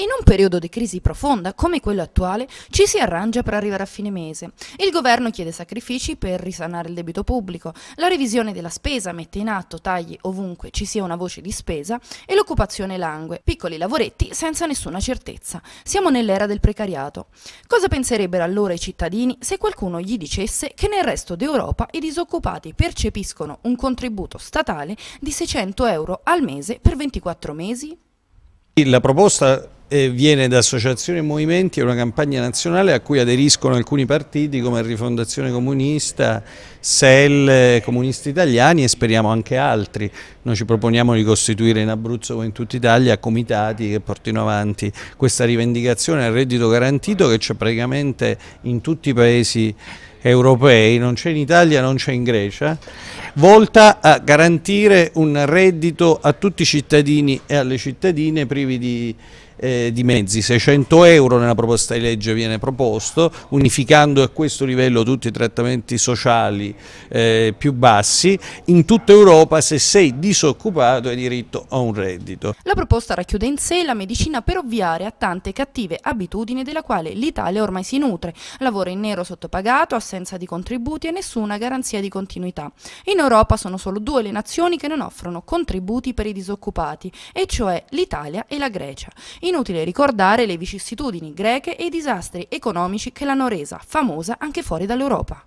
In un periodo di crisi profonda come quello attuale ci si arrangia per arrivare a fine mese. Il governo chiede sacrifici per risanare il debito pubblico, la revisione della spesa mette in atto tagli ovunque ci sia una voce di spesa e l'occupazione langue, piccoli lavoretti senza nessuna certezza. Siamo nell'era del precariato. Cosa penserebbero allora i cittadini se qualcuno gli dicesse che nel resto d'Europa i disoccupati percepiscono un contributo statale di 600 euro al mese per 24 mesi? La proposta viene da associazioni e movimenti, è una campagna nazionale a cui aderiscono alcuni partiti come Rifondazione Comunista, SEL, Comunisti Italiani e speriamo anche altri. Noi ci proponiamo di costituire in Abruzzo come in tutta Italia comitati che portino avanti questa rivendicazione al reddito garantito che c'è praticamente in tutti i paesi europei, non c'è in Italia, non c'è in Grecia, volta a garantire un reddito a tutti i cittadini e alle cittadine privi di eh, di mezzi, 600 euro nella proposta di legge viene proposto, unificando a questo livello tutti i trattamenti sociali eh, più bassi, in tutta Europa se sei disoccupato hai diritto a un reddito. La proposta racchiude in sé la medicina per ovviare a tante cattive abitudini della quale l'Italia ormai si nutre, lavoro in nero sottopagato, assenza di contributi e nessuna garanzia di continuità. In Europa sono solo due le nazioni che non offrono contributi per i disoccupati, e cioè l'Italia e la Grecia. Inutile ricordare le vicissitudini greche e i disastri economici che l'hanno resa famosa anche fuori dall'Europa.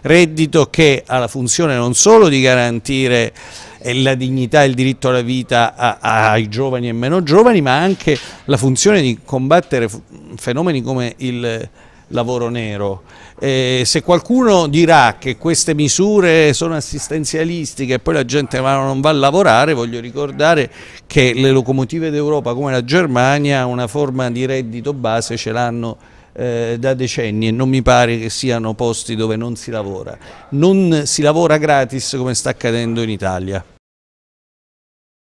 Reddito che ha la funzione non solo di garantire eh, la dignità e il diritto alla vita ai giovani e meno giovani, ma anche la funzione di combattere fenomeni come il lavoro nero. E se qualcuno dirà che queste misure sono assistenzialistiche e poi la gente non va a lavorare, voglio ricordare che le locomotive d'Europa come la Germania una forma di reddito base ce l'hanno eh, da decenni e non mi pare che siano posti dove non si lavora. Non si lavora gratis come sta accadendo in Italia.